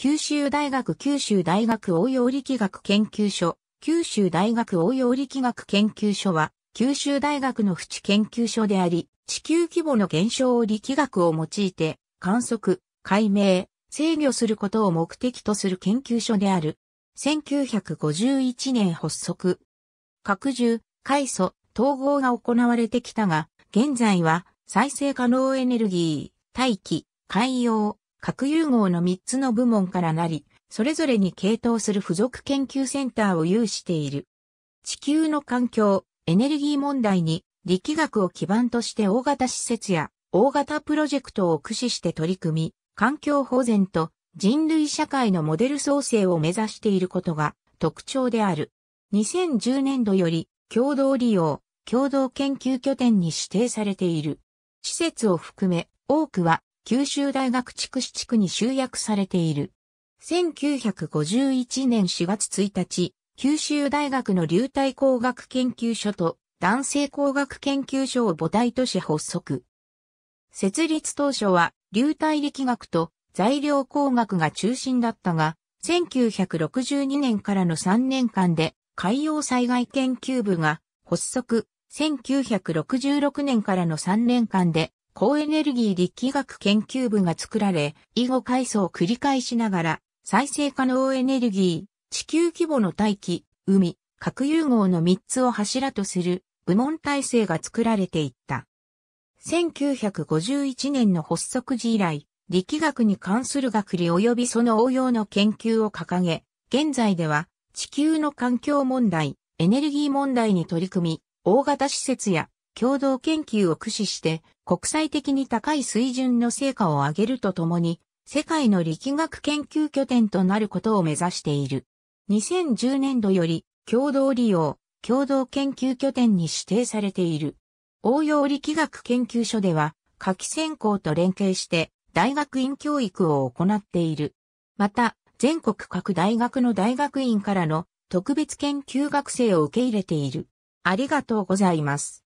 九州大学九州大学応用力学研究所、九州大学応用力学研究所は、九州大学の淵研究所であり、地球規模の現象を力学を用いて、観測、解明、制御することを目的とする研究所である。1951年発足。拡充、改素、統合が行われてきたが、現在は再生可能エネルギー、大気、海洋、核融合の3つの部門からなり、それぞれに系統する付属研究センターを有している。地球の環境、エネルギー問題に力学を基盤として大型施設や大型プロジェクトを駆使して取り組み、環境保全と人類社会のモデル創生を目指していることが特徴である。2010年度より共同利用、共同研究拠点に指定されている。施設を含め多くは九州大学筑紫地区に集約されている。1951年4月1日、九州大学の流体工学研究所と男性工学研究所を母体して発足。設立当初は流体力学と材料工学が中心だったが、1962年からの3年間で海洋災害研究部が発足、1966年からの3年間で高エネルギー力学研究部が作られ、以後改装を繰り返しながら、再生可能エネルギー、地球規模の大気、海、核融合の3つを柱とする部門体制が作られていった。1951年の発足時以来、力学に関する学理及びその応用の研究を掲げ、現在では地球の環境問題、エネルギー問題に取り組み、大型施設や共同研究を駆使して国際的に高い水準の成果を上げるとともに世界の力学研究拠点となることを目指している。2010年度より共同利用、共同研究拠点に指定されている。応用力学研究所では、夏季専攻と連携して大学院教育を行っている。また、全国各大学の大学院からの特別研究学生を受け入れている。ありがとうございます。